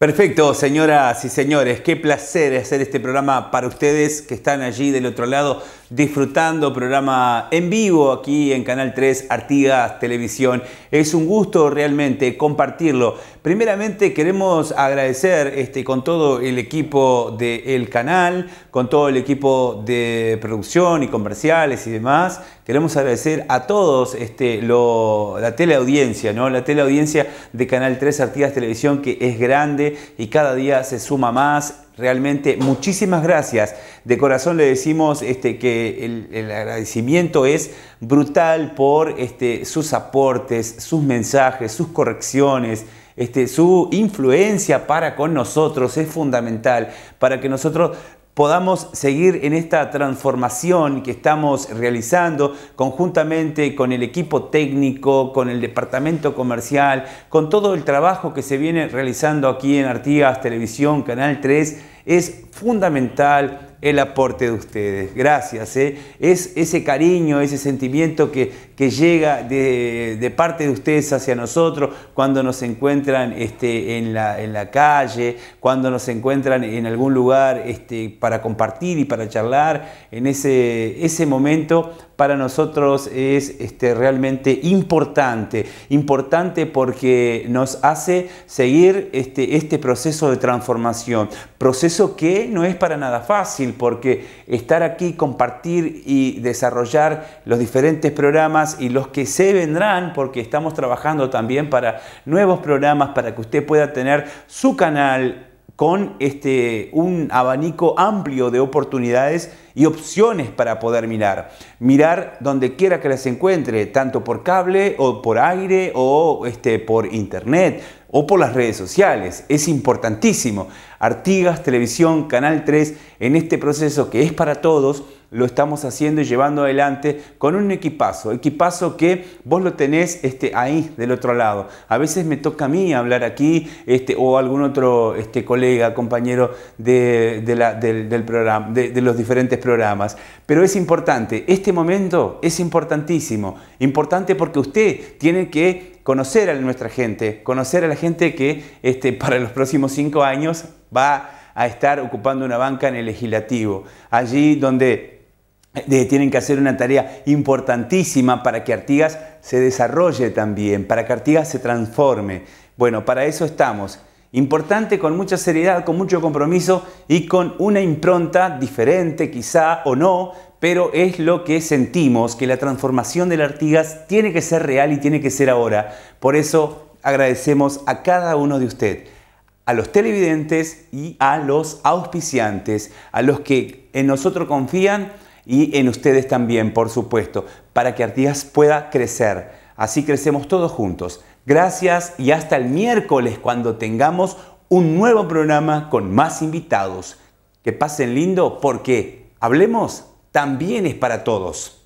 Perfecto, señoras y señores, qué placer hacer este programa para ustedes que están allí del otro lado disfrutando programa en vivo aquí en Canal 3 Artigas Televisión. Es un gusto realmente compartirlo. Primeramente queremos agradecer este, con todo el equipo del canal, con todo el equipo de producción y comerciales y demás. Queremos agradecer a todos este, lo, la teleaudiencia, ¿no? la teleaudiencia de Canal 3 Artigas Televisión que es grande y cada día se suma más Realmente muchísimas gracias. De corazón le decimos este, que el, agradecimiento es brutal por este, sus aportes, sus mensajes, sus correcciones. Este, su influencia para con nosotros es fundamental para que nosotros podamos seguir en esta transformación que estamos realizando conjuntamente con el equipo técnico, con el departamento comercial, con todo el trabajo que se viene realizando aquí en Artigas Televisión, Canal 3 es fundamental el aporte de ustedes. Gracias. ¿eh? Es ese cariño, ese sentimiento que, llega de, parte de ustedes hacia nosotros cuando nos encuentran este, en, la, calle, cuando nos encuentran en algún lugar este, para compartir y para charlar. En ese momento para nosotros es este, realmente importante, importante porque nos hace seguir este, este proceso de transformación, proceso que no es para nada fácil porque estar aquí, compartir y desarrollar los diferentes programas y los que se vendrán, porque estamos trabajando también para nuevos programas, para que usted pueda tener su canal con este, un abanico amplio de oportunidades y opciones para poder mirar. Mirar donde quiera que las encuentre, tanto por cable o por aire o este, por internet o por las redes sociales. Es importantísimo. Artigas, Televisión, Canal 3, en este proceso que es para todos, lo estamos haciendo y llevando adelante con un equipazo, equipazo que vos lo tenés este, ahí del otro lado. A veces me toca a mí hablar aquí este, o algún otro este, colega, compañero de, del, programa, los diferentes programas, pero es importante, este momento es importantísimo, importante porque usted tiene que conocer a nuestra gente, conocer a la gente que este, para los próximos cinco años va a estar ocupando una banca en el legislativo, allí donde tienen que hacer una tarea importantísima para que Artigas se desarrolle también, para que Artigas se transforme. Bueno, para eso estamos. Importante con mucha seriedad, con mucho compromiso y con una impronta diferente quizá o no, pero es lo que sentimos, que la transformación del Artigas tiene que ser real y tiene que ser ahora. Por eso agradecemos a cada uno de ustedes a los televidentes y a los auspiciantes, a los que en nosotros confían y en ustedes también, por supuesto, para que Artigas pueda crecer. Así crecemos todos juntos. Gracias y hasta el miércoles cuando tengamos un nuevo programa con más invitados. Que pasen lindo porque hablemos también es para todos.